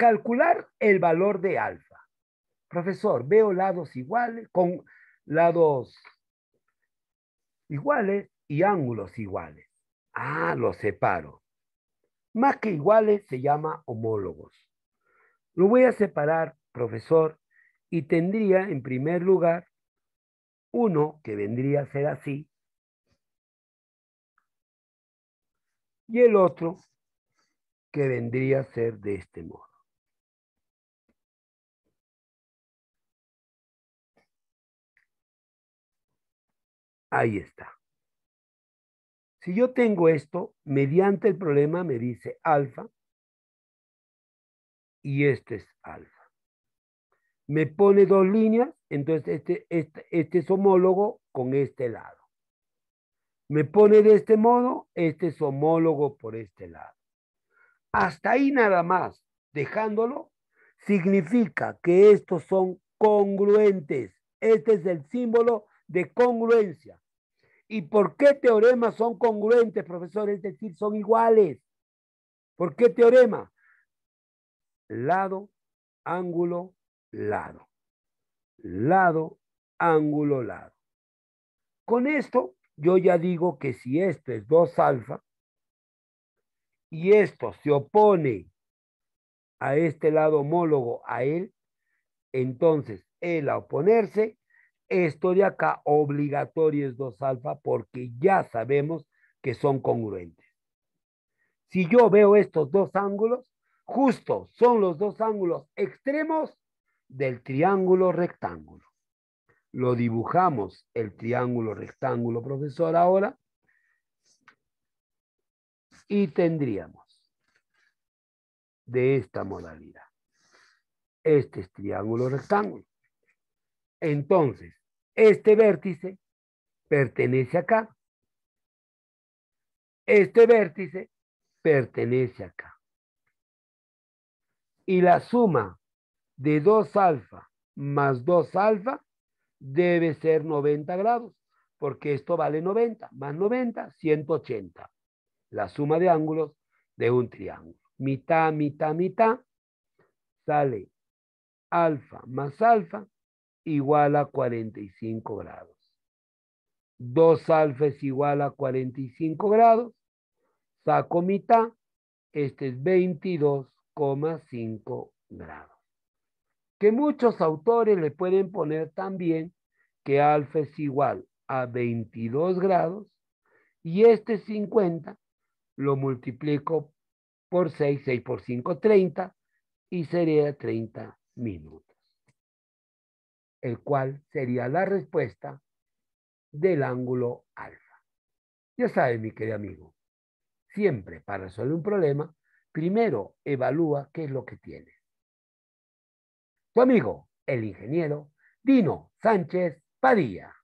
Calcular el valor de alfa. Profesor, veo lados iguales, con lados iguales y ángulos iguales. Ah, los separo. Más que iguales se llama homólogos. Lo voy a separar, profesor, y tendría en primer lugar uno que vendría a ser así y el otro que vendría a ser de este modo. Ahí está. Si yo tengo esto, mediante el problema me dice alfa y este es alfa. Me pone dos líneas, entonces este, este, este, es homólogo con este lado. Me pone de este modo, este es homólogo por este lado. Hasta ahí nada más, dejándolo, significa que estos son congruentes. Este es el símbolo de congruencia. ¿Y por qué teoremas son congruentes, profesor? Es decir, son iguales. ¿Por qué teorema? Lado, ángulo, lado. Lado, ángulo, lado. Con esto, yo ya digo que si esto es 2 alfa y esto se opone a este lado homólogo a él, entonces él a oponerse esto de acá obligatorio es 2 alfa porque ya sabemos que son congruentes. Si yo veo estos dos ángulos, justo son los dos ángulos extremos del triángulo rectángulo. Lo dibujamos el triángulo rectángulo, profesor, ahora. Y tendríamos de esta modalidad. Este es triángulo rectángulo. Entonces, este vértice pertenece acá. Este vértice pertenece acá. Y la suma de 2 alfa más 2 alfa debe ser 90 grados, porque esto vale 90, más 90, 180. La suma de ángulos de un triángulo. Mitad, mitad, mitad, sale alfa más alfa, igual a 45 grados. 2 alfa es igual a 45 grados. Saco mitad. Este es 22,5 grados. Que muchos autores le pueden poner también que alfa es igual a 22 grados y este 50 lo multiplico por 6, 6 por 5, 30 y sería 30 minutos el cual sería la respuesta del ángulo alfa. Ya sabes, mi querido amigo, siempre para resolver un problema, primero evalúa qué es lo que tiene. Tu amigo, el ingeniero Dino Sánchez Padilla.